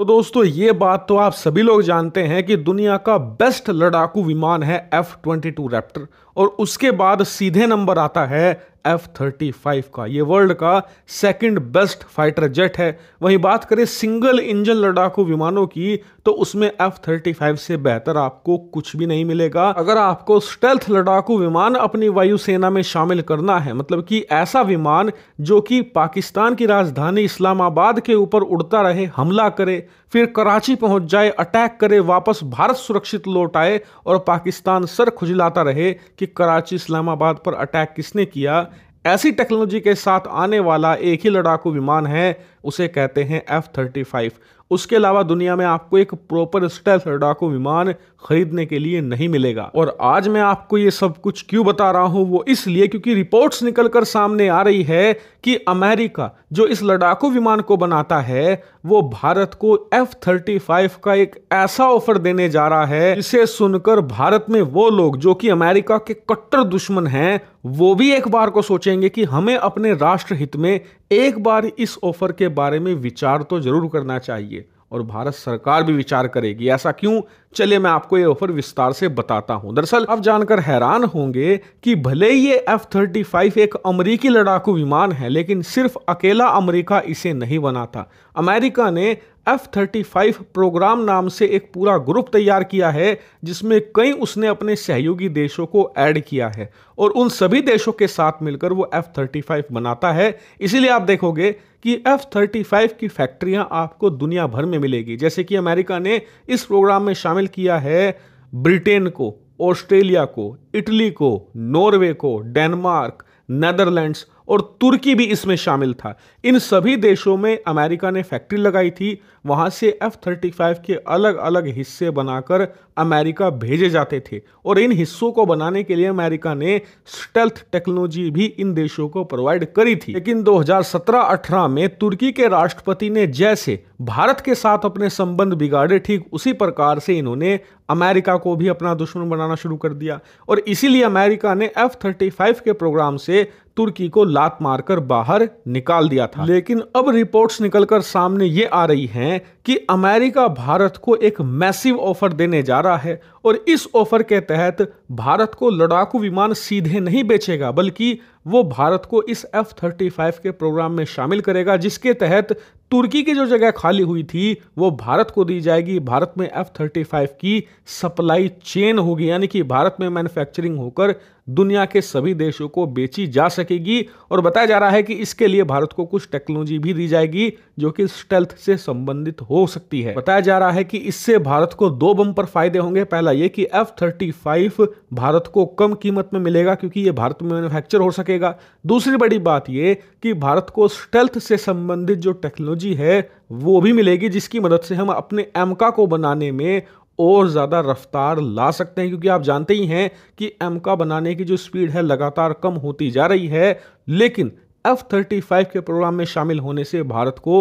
तो दोस्तों ये बात तो आप सभी लोग जानते हैं कि दुनिया का बेस्ट लड़ाकू विमान है एफ ट्वेंटी टू रैप्टर और उसके बाद सीधे नंबर आता है एफ थर्टी फाइव का ये वर्ल्ड का सेकंड बेस्ट फाइटर जेट है वहीं बात करें सिंगल इंजन लड़ाकू विमानों की तो उसमें एफ थर्टी फाइव से बेहतर आपको कुछ भी नहीं मिलेगा अगर आपको स्टेल्थ लड़ाकू विमान अपनी वायुसेना में शामिल करना है मतलब कि ऐसा विमान जो कि पाकिस्तान की राजधानी इस्लामाबाद के ऊपर उड़ता रहे हमला करे फिर कराची पहुंच जाए अटैक करे वापस भारत सुरक्षित लौट आए और पाकिस्तान सर खुजलाता रहे कि कराची इस्लामाबाद पर अटैक किसने किया ऐसी टेक्नोलॉजी के साथ आने वाला एक ही लड़ाकू विमान है उसे कहते हैं एफ थर्टी फाइव उसके अलावा दुनिया में आपको एक प्रॉपर स्टेल्थ लड़ाकू विमान खरीदने के लिए नहीं मिलेगा और आज मैं आपको ये सब कुछ क्यों बता रहा हूँ वो इसलिए क्योंकि रिपोर्ट्स निकलकर सामने आ रही है कि अमेरिका जो इस लड़ाकू विमान को बनाता है वो भारत को एफ थर्टी फाइव का एक ऐसा ऑफर देने जा रहा है इसे सुनकर भारत में वो लोग जो कि अमेरिका के कट्टर दुश्मन हैं वो भी एक बार को सोचेंगे कि हमें अपने राष्ट्र हित में एक बार इस ऑफर के बारे में विचार तो जरूर करना चाहिए और भारत सरकार भी विचार करेगी ऐसा क्यों चलिए मैं आपको ये ऑफर विस्तार से बताता हूं दरअसल आप जानकर हैरान होंगे कि भले ही ये एफ थर्टी फाइव एक अमरीकी लड़ाकू विमान है लेकिन सिर्फ अकेला अमेरिका इसे नहीं बनाता अमेरिका ने एफ थर्टी फाइव प्रोग्राम नाम से एक पूरा ग्रुप तैयार किया है जिसमें कई उसने अपने सहयोगी देशों को ऐड किया है और उन सभी देशों के साथ मिलकर वो एफ थर्टी फाइव बनाता है इसीलिए आप देखोगे कि एफ थर्टी फाइव की फैक्ट्रियां आपको दुनिया भर में मिलेगी जैसे कि अमेरिका ने इस प्रोग्राम में शामिल किया है ब्रिटेन को ऑस्ट्रेलिया को इटली को नॉर्वे को डेनमार्क नदरलैंड्स और तुर्की भी इसमें शामिल था इन सभी देशों में अमेरिका ने फैक्ट्री लगाई थी वहाँ से एफ थर्टी फाइव के अलग अलग हिस्से बनाकर अमेरिका भेजे जाते थे और इन हिस्सों को बनाने के लिए अमेरिका ने स्टेल्थ टेक्नोलॉजी भी इन देशों को प्रोवाइड करी थी लेकिन 2017-18 में तुर्की के राष्ट्रपति ने जैसे भारत के साथ अपने संबंध बिगाड़े ठीक उसी प्रकार से इन्होंने अमेरिका को भी अपना दुश्मन बनाना शुरू कर दिया और इसीलिए अमेरिका ने एफ थर्टी फाइव के प्रोग्राम से तुर्की को लात मारकर बाहर निकाल दिया था लेकिन अब रिपोर्ट्स निकलकर सामने ये आ रही हैं कि अमेरिका भारत को एक मैसिव ऑफर देने जा रहा है और इस ऑफर के तहत भारत को लड़ाकू विमान सीधे नहीं बेचेगा बल्कि वो भारत को इस एफ थर्टी फाइव के प्रोग्राम में शामिल करेगा जिसके तहत तुर्की की जो जगह खाली हुई थी वो भारत को दी जाएगी भारत में एफ थर्टी फाइव की सप्लाई चेन होगी यानी कि भारत में मैन्युफैक्चरिंग होकर दुनिया के सभी देशों को बेची जा सकेगी और बताया जा रहा है कि इसके लिए भारत को कुछ टेक्नोलॉजी भी दी जाएगी जो कि स्टेल्थ से संबंधित हो सकती है बताया जा रहा है कि इससे भारत को दो बम पर फायदे होंगे पहला ये कि एफ थर्टी फाइव भारत को कम कीमत में मिलेगा क्योंकि ये भारत में मैन्युफैक्चर हो सकेगा दूसरी बड़ी बात ये कि भारत को स्टेल्थ से संबंधित जो टेक्नोलॉजी है वो भी मिलेगी जिसकी मदद से हम अपने एमका को बनाने में और ज़्यादा रफ्तार ला सकते हैं क्योंकि आप जानते ही हैं कि एम का बनाने की जो स्पीड है लगातार कम होती जा रही है लेकिन एफ थर्टी फाइव के प्रोग्राम में शामिल होने से भारत को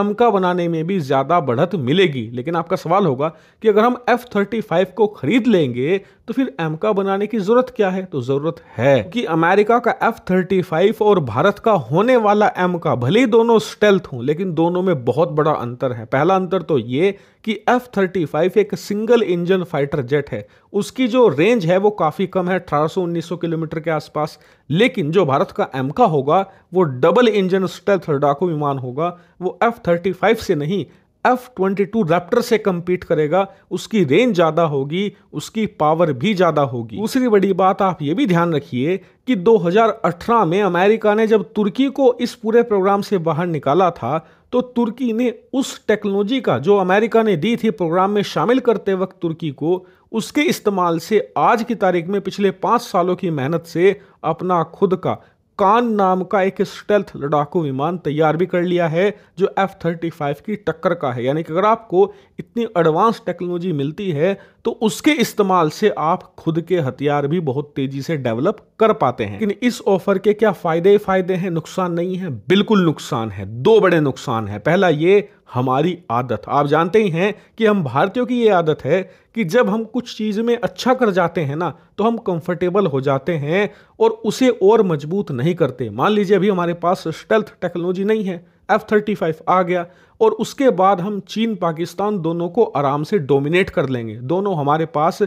अमका बनाने में भी ज़्यादा बढ़त मिलेगी लेकिन आपका सवाल होगा कि अगर हम एफ थर्टी फाइव को खरीद लेंगे तो फिर अमका बनाने की ज़रूरत क्या है तो ज़रूरत है कि अमेरिका का एफ थर्टी फाइव और भारत का होने वाला अमका भले ही दोनों स्टेल्थ हों लेकिन दोनों में बहुत बड़ा अंतर है पहला अंतर तो ये कि एफ थर्टी फाइव एक सिंगल इंजन फाइटर जेट है उसकी जो रेंज है वो काफ़ी कम है उन्नीस सौ किलोमीटर के आसपास लेकिन जो भारत का एमका होगा वो डबल इंजन स्टेल्थ लड़ाकू विमान होगा वो एफ थर्टी फाइव से नहीं एफ ट्वेंटी टू रैप्टर से कम्पीट करेगा उसकी रेंज ज़्यादा होगी उसकी पावर भी ज़्यादा होगी दूसरी बड़ी बात आप ये भी ध्यान रखिए कि 2018 में अमेरिका ने जब तुर्की को इस पूरे प्रोग्राम से बाहर निकाला था तो तुर्की ने उस टेक्नोलॉजी का जो अमेरिका ने दी थी प्रोग्राम में शामिल करते वक्त तुर्की को उसके इस्तेमाल से आज की तारीख में पिछले पाँच सालों की मेहनत से अपना खुद का कान नाम का एक स्टेल्थ लड़ाकू विमान तैयार भी कर लिया है जो एफ थर्टी फाइव की टक्कर का है यानी कि अगर आपको इतनी एडवांस टेक्नोलॉजी मिलती है तो उसके इस्तेमाल से आप खुद के हथियार भी बहुत तेजी से डेवलप कर पाते हैं लेकिन इस ऑफर के क्या फायदे ही फायदे हैं नुकसान नहीं है बिल्कुल नुकसान है दो बड़े नुकसान है पहला ये हमारी आदत आप जानते ही हैं कि हम भारतीयों की ये आदत है कि जब हम कुछ चीज़ में अच्छा कर जाते हैं ना तो हम कंफर्टेबल हो जाते हैं और उसे और मजबूत नहीं करते मान लीजिए अभी हमारे पास स्टेल्थ टेक्नोलॉजी नहीं है एफ थर्टी फाइव आ गया और उसके बाद हम चीन पाकिस्तान दोनों को आराम से डोमिनेट कर लेंगे दोनों हमारे पास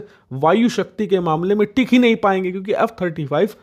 वायु शक्ति के मामले में टिक ही नहीं पाएंगे क्योंकि एफ थर्टी फाइव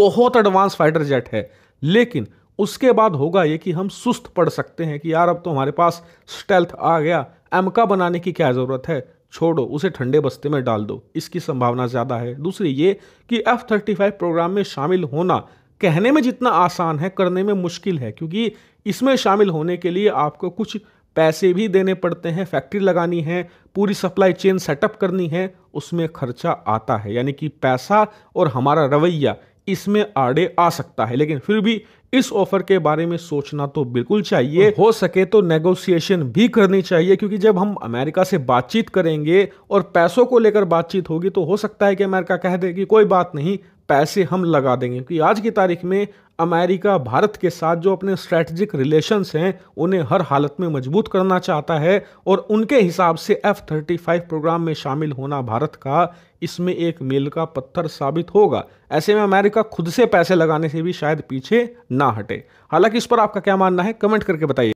बहुत एडवांस फाइटर जेट है लेकिन उसके बाद होगा ये कि हम सुस्त पड़ सकते हैं कि यार अब तो हमारे पास स्टेल्थ आ गया एमका बनाने की क्या ज़रूरत है छोड़ो उसे ठंडे बस्ते में डाल दो इसकी संभावना ज़्यादा है दूसरी ये कि एफ थर्टी फाइव प्रोग्राम में शामिल होना कहने में जितना आसान है करने में मुश्किल है क्योंकि इसमें शामिल होने के लिए आपको कुछ पैसे भी देने पड़ते हैं फैक्ट्री लगानी है पूरी सप्लाई चेन सेटअप करनी है उसमें खर्चा आता है यानी कि पैसा और हमारा रवैया इसमें आड़े आ सकता है लेकिन फिर भी इस ऑफर के बारे में सोचना तो बिल्कुल चाहिए हो सके तो नेगोशिएशन भी करनी चाहिए क्योंकि जब हम अमेरिका से बातचीत करेंगे और पैसों को लेकर बातचीत होगी तो हो सकता है कि अमेरिका कह दे कि कोई बात नहीं पैसे हम लगा देंगे क्योंकि आज की तारीख में अमेरिका भारत के साथ जो अपने स्ट्रेटजिक रिलेशंस हैं उन्हें हर हालत में मजबूत करना चाहता है और उनके हिसाब से एफ थर्टी फाइव प्रोग्राम में शामिल होना भारत का इसमें एक मेल का पत्थर साबित होगा ऐसे में अमेरिका खुद से पैसे लगाने से भी शायद पीछे ना हटे हालांकि इस पर आपका क्या मानना है कमेंट करके बताइए